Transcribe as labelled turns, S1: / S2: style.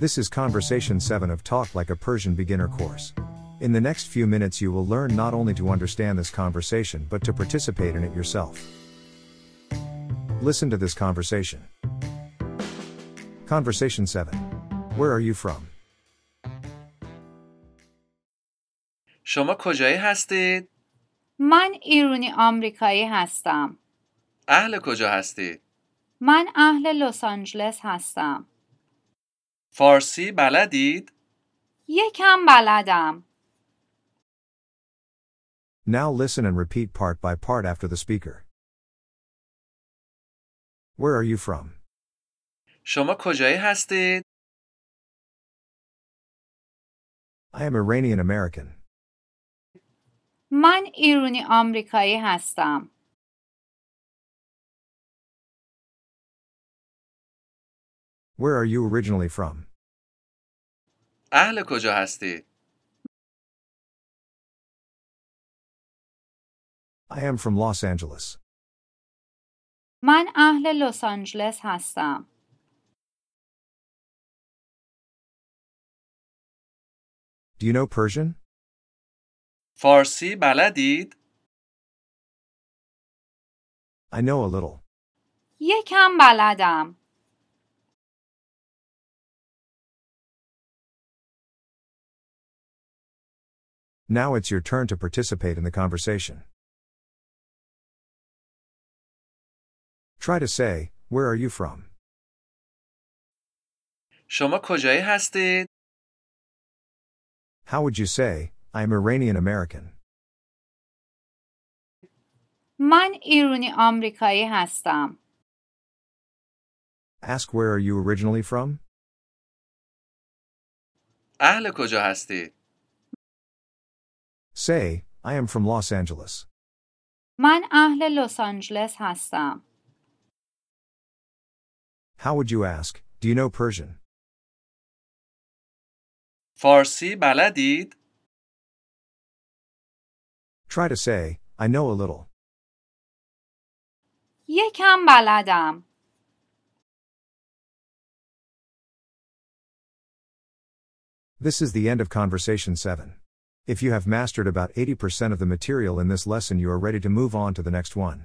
S1: This is Conversation 7 of Talk Like a Persian Beginner course. In the next few minutes, you will learn not only to understand this conversation but to participate in it yourself. Listen to this conversation. Conversation 7. Where are you from? شما
S2: کجایی هستید؟ من ایرانی آمریکایی هستم. اهل کجا هستید؟ من اهل لس آنجلس هستم. فارسی بلدید؟ یکم بلدم.
S1: Now listen and repeat part by part after the speaker. Where are you from?
S2: شما کجایی هستید؟
S1: I am Iranian American.
S2: من ایرانی آمریکایی هستم. Where
S1: are you originally from?
S2: اهل کجا هستی؟
S1: I am from Los Angeles.
S2: من اهل لس آنجلس هستم.
S1: Do you know Persian?
S2: فارسی بلدید؟ I know a little. یکم بلدم.
S1: Now it's your turn to participate in the conversation. Try to say, Where are you from?
S2: شما کجایی هستید؟
S1: How would you say, I'm Iranian American?
S2: من ایرانی آمریکایی هستم.
S1: Ask where are you originally from?
S2: اهل کجا هستید؟
S1: Say, I am from Los Angeles.
S2: من اهل لس آنجلس هستم.
S1: How would you ask, do you know Persian?
S2: فارسی بلدید؟ Try to say, I know a little. یکم بلدم.
S1: This is the end of conversation 7. If you have mastered about 80% of the material in this lesson, you are ready to move on to the next one.